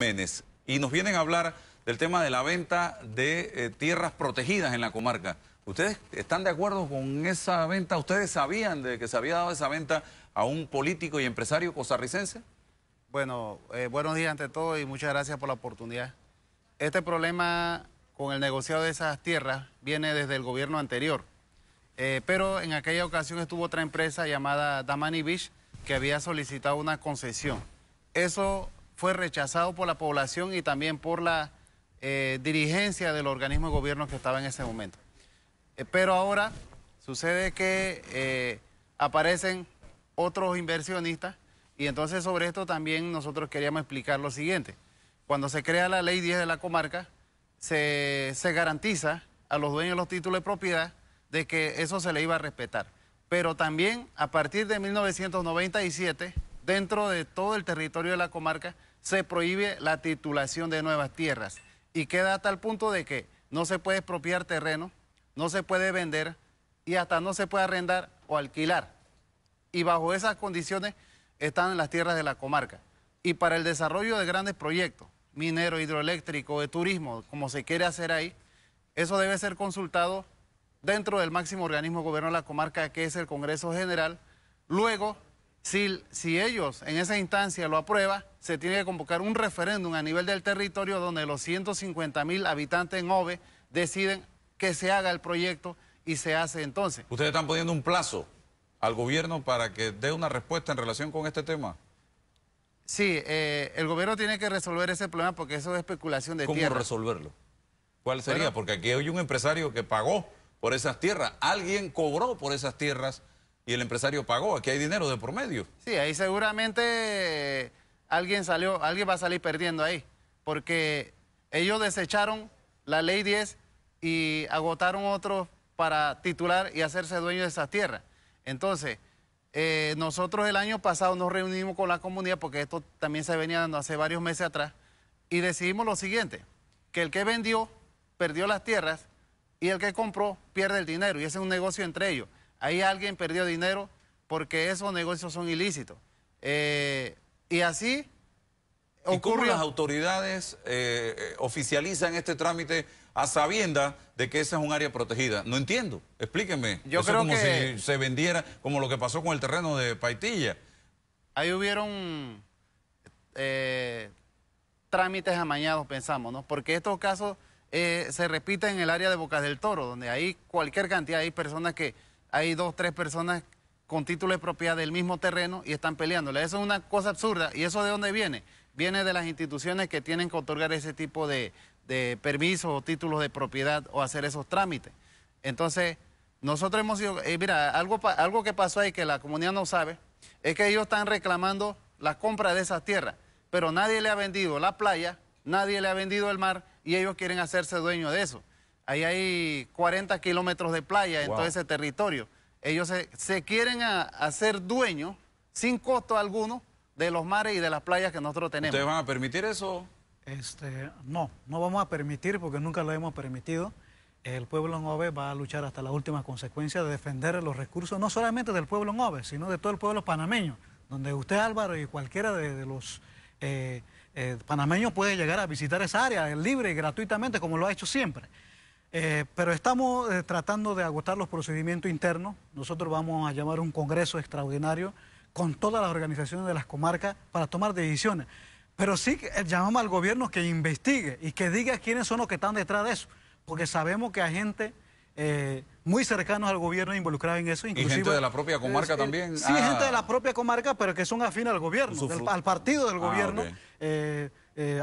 Menes y nos vienen a hablar del tema de la venta de eh, tierras protegidas en la comarca. ¿Ustedes están de acuerdo con esa venta? ¿Ustedes sabían de que se había dado esa venta a un político y empresario costarricense? Bueno, eh, buenos días ante todo y muchas gracias por la oportunidad. Este problema con el negociado de esas tierras viene desde el gobierno anterior, eh, pero en aquella ocasión estuvo otra empresa llamada Damani Beach que había solicitado una concesión. Eso fue rechazado por la población y también por la eh, dirigencia del organismo de gobierno que estaba en ese momento. Eh, pero ahora sucede que eh, aparecen otros inversionistas y entonces sobre esto también nosotros queríamos explicar lo siguiente. Cuando se crea la ley 10 de la comarca, se, se garantiza a los dueños de los títulos de propiedad de que eso se le iba a respetar. Pero también a partir de 1997 dentro de todo el territorio de la comarca, se prohíbe la titulación de nuevas tierras y queda hasta el punto de que no se puede expropiar terreno, no se puede vender y hasta no se puede arrendar o alquilar. Y bajo esas condiciones están las tierras de la comarca. Y para el desarrollo de grandes proyectos, minero, hidroeléctrico, de turismo, como se quiere hacer ahí, eso debe ser consultado dentro del máximo organismo de gobierno de la comarca, que es el Congreso General. Luego si, ellos en esa instancia lo aprueban, se tiene que convocar un referéndum a nivel del territorio donde los 150 mil habitantes en OVE deciden que se haga el proyecto y se hace entonces. ¿Ustedes están poniendo un plazo al gobierno para que dé una respuesta en relación con este tema? Sí, eh, el gobierno tiene que resolver ese problema porque eso es especulación de ¿Cómo ¿Cómo resolverlo? ¿Cuál sería? porque aquí hay un empresario que pagó por esas tierras. Alguien cobró por esas tierras y el empresario pagó. Aquí hay dinero de por medio. Sí, ahí seguramente alguien salió, alguien va a salir perdiendo ahí, porque ellos desecharon la ley 10 y agotaron otros para titular y hacerse dueño de esas tierras. Entonces, eh, nosotros el año pasado nos reunimos con la comunidad, porque esto también se venía dando hace varios meses atrás, y decidimos lo siguiente, que el que vendió perdió las tierras y el que compró pierde el dinero, y ese es un negocio entre ellos. Ahí alguien perdió dinero porque esos negocios son ilícitos. Eh, y así ocurre... ¿Y cómo las autoridades eh, eh, oficializan este trámite a sabienda de que esa es un área protegida? No entiendo, explíquenme. Yo Eso creo como que... si se vendiera, como lo que pasó con el terreno de Paitilla. Ahí hubieron trámites amañados, pensamos, ¿no? Porque estos casos se repiten en el área de Bocas del Toro, donde hay cualquier cantidad, hay personas que hay dos, tres personas con título de propiedad del mismo terreno y están peleándole. Eso es una cosa absurda. ¿Y eso de dónde viene? Viene de las instituciones que tienen que otorgar ese tipo de, de permisos o títulos de propiedad o hacer esos trámites. Entonces, nosotros hemos sido, eh, mira, algo, algo que pasó ahí que la comunidad no sabe, es que ellos están reclamando la compra de esas tierras, pero nadie le ha vendido la playa, nadie le ha vendido el mar y ellos quieren hacerse dueños de eso. Ahí hay 40 kilómetros de playa en todo ese territorio. Ellos se, quieren hacer dueños, sin costo alguno, de los mares y de las playas que nosotros tenemos. ¿Ustedes van a permitir eso? Este, no, no vamos a permitir porque nunca lo hemos permitido. El pueblo Nove va a luchar hasta la última consecuencia de defender los recursos, no solamente del pueblo Nove, sino de todo el pueblo panameño, donde usted Álvaro y cualquiera de, los... Eh, eh, panameños puede llegar a visitar esa área libre y gratuitamente como lo ha hecho siempre. Eh, pero estamos eh, tratando de agotar los procedimientos internos. Nosotros vamos a llamar un congreso extraordinario con todas las organizaciones de las comarcas para tomar decisiones. Pero sí eh, llamamos al gobierno que investigue y que diga quiénes son los que están detrás de eso, porque sabemos que hay gente muy cercana al gobierno involucrada en eso. ¿Y gente de la propia comarca también? Sí, ah. gente de la propia comarca, pero que son afines al gobierno, al partido del ah, gobierno,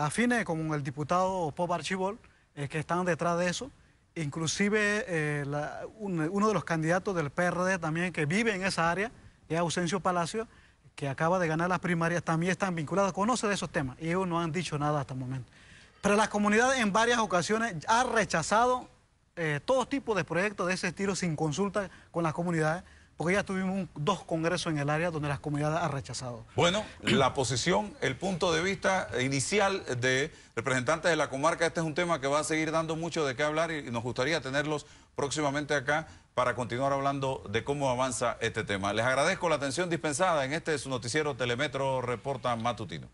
afines como el diputado Pop Archibol, que están detrás de eso. Inclusive eh, uno de los candidatos del PRD también que vive en esa área, es Ausencio Palacio, que acaba de ganar las primarias, también están vinculados, conoce de esos temas y ellos no han dicho nada hasta el momento. Pero la comunidad en varias ocasiones ha rechazado eh, todo tipo de proyectos de ese estilo sin consulta con las comunidades porque ya tuvimos dos congresos en el área donde las comunidad ha rechazado. Bueno, la posición, el punto de vista inicial de representantes de la comarca, este es un tema que va a seguir dando mucho de qué hablar y nos gustaría tenerlos próximamente acá para continuar hablando de cómo avanza este tema. Les agradezco la atención dispensada en este su noticiero Telemetro Reporta Matutino.